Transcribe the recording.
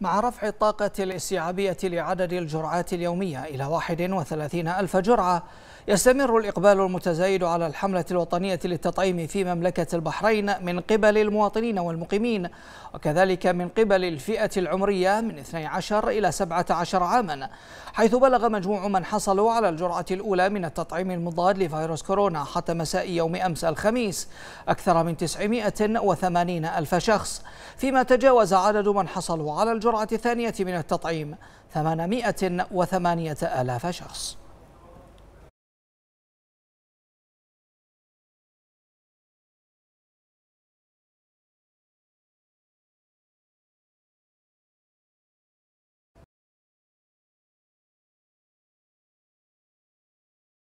مع رفع الطاقة الاستيعابية لعدد الجرعات اليومية إلى 31 ألف جرعة يستمر الإقبال المتزايد على الحملة الوطنية للتطعيم في مملكة البحرين من قبل المواطنين والمقيمين وكذلك من قبل الفئة العمرية من 12 إلى 17 عاما حيث بلغ مجموع من حصلوا على الجرعة الأولى من التطعيم المضاد لفيروس كورونا حتى مساء يوم أمس الخميس أكثر من 980 ألف شخص فيما تجاوز عدد من حصلوا على الجرعة الجرعة الثانية من التطعيم 808 ألاف شخص